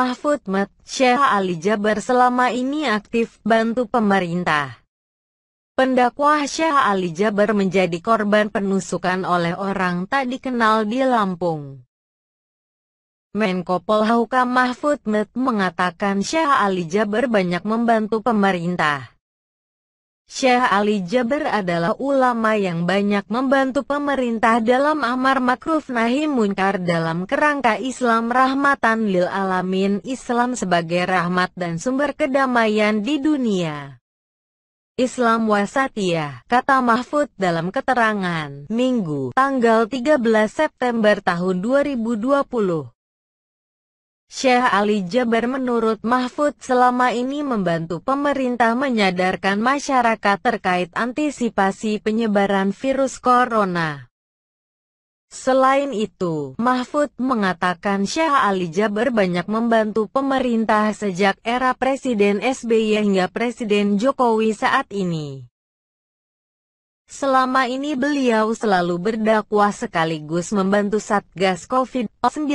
Mahfud Mat, Syekh Ali Jabar selama ini aktif bantu pemerintah. Pendakwah Syekh Ali Jabar menjadi korban penusukan oleh orang tak dikenal di Lampung. Menko Polhukam Mahfud Mat mengatakan Syekh Ali Jabar banyak membantu pemerintah. Syekh Ali Jaber adalah ulama yang banyak membantu pemerintah dalam amar makruf nahi munkar dalam kerangka Islam rahmatan lil alamin Islam sebagai rahmat dan sumber kedamaian di dunia. Islam wasatiyah, kata Mahfud dalam keterangan Minggu, tanggal 13 September tahun 2020. Syekh Ali Jaber menurut Mahfud selama ini membantu pemerintah menyadarkan masyarakat terkait antisipasi penyebaran virus corona. Selain itu, Mahfud mengatakan Syekh Ali Jaber banyak membantu pemerintah sejak era Presiden SBY hingga Presiden Jokowi saat ini. Selama ini beliau selalu berdakwah sekaligus membantu Satgas COVID-19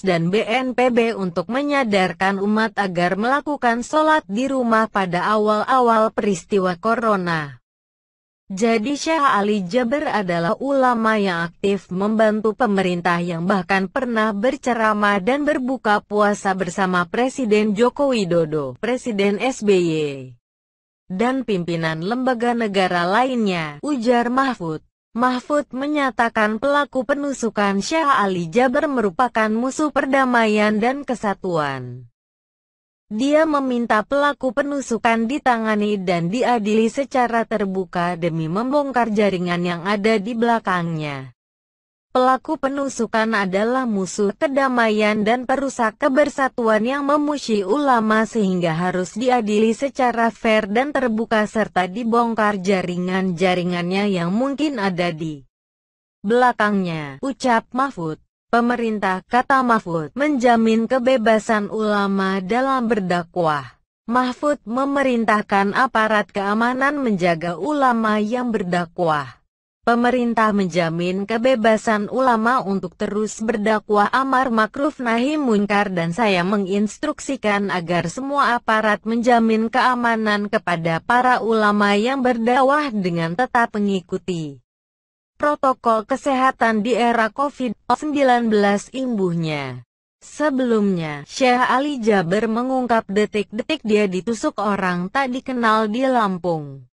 dan BNPB untuk menyadarkan umat agar melakukan sholat di rumah pada awal-awal peristiwa Corona. Jadi Syekh Ali Jaber adalah ulama yang aktif membantu pemerintah yang bahkan pernah berceramah dan berbuka puasa bersama Presiden Joko Widodo, Presiden SBY dan pimpinan lembaga negara lainnya, ujar Mahfud. Mahfud menyatakan pelaku penusukan Syah Ali Jaber merupakan musuh perdamaian dan kesatuan. Dia meminta pelaku penusukan ditangani dan diadili secara terbuka demi membongkar jaringan yang ada di belakangnya. Pelaku penusukan adalah musuh kedamaian dan perusak kebersatuan yang memusuhi ulama sehingga harus diadili secara fair dan terbuka serta dibongkar jaringan-jaringannya yang mungkin ada di belakangnya, ucap Mahfud. Pemerintah, kata Mahfud, menjamin kebebasan ulama dalam berdakwah. Mahfud memerintahkan aparat keamanan menjaga ulama yang berdakwah. Pemerintah menjamin kebebasan ulama untuk terus berdakwah amar makruf nahi munkar dan saya menginstruksikan agar semua aparat menjamin keamanan kepada para ulama yang berdakwah dengan tetap mengikuti protokol kesehatan di era COVID-19 imbuhnya. Sebelumnya, Syekh Ali Jaber mengungkap detik-detik dia ditusuk orang tak dikenal di Lampung.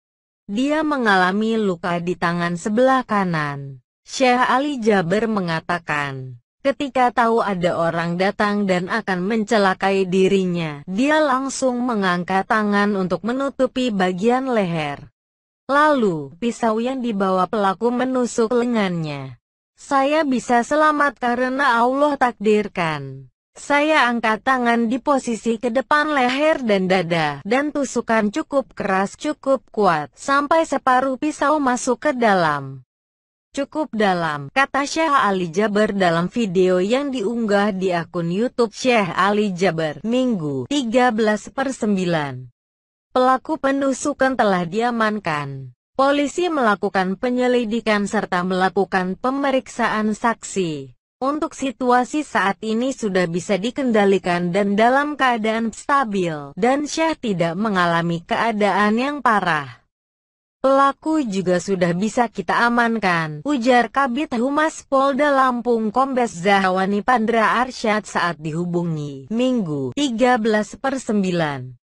Dia mengalami luka di tangan sebelah kanan. Syekh Ali Jaber mengatakan, ketika tahu ada orang datang dan akan mencelakai dirinya, dia langsung mengangkat tangan untuk menutupi bagian leher. Lalu, pisau yang dibawa pelaku menusuk lengannya. Saya bisa selamat karena Allah takdirkan. Saya angkat tangan di posisi ke depan leher dan dada, dan tusukan cukup keras cukup kuat, sampai separuh pisau masuk ke dalam. Cukup dalam, kata Syekh Ali Jaber dalam video yang diunggah di akun Youtube Syekh Ali Jaber, Minggu, 13 per 9. Pelaku penusukan telah diamankan. Polisi melakukan penyelidikan serta melakukan pemeriksaan saksi. Untuk situasi saat ini sudah bisa dikendalikan dan dalam keadaan stabil, dan syah tidak mengalami keadaan yang parah. Pelaku juga sudah bisa kita amankan, ujar Kabit Humas Polda Lampung Kombes Zahawani Pandra Arsyad saat dihubungi, Minggu, 13 per 9.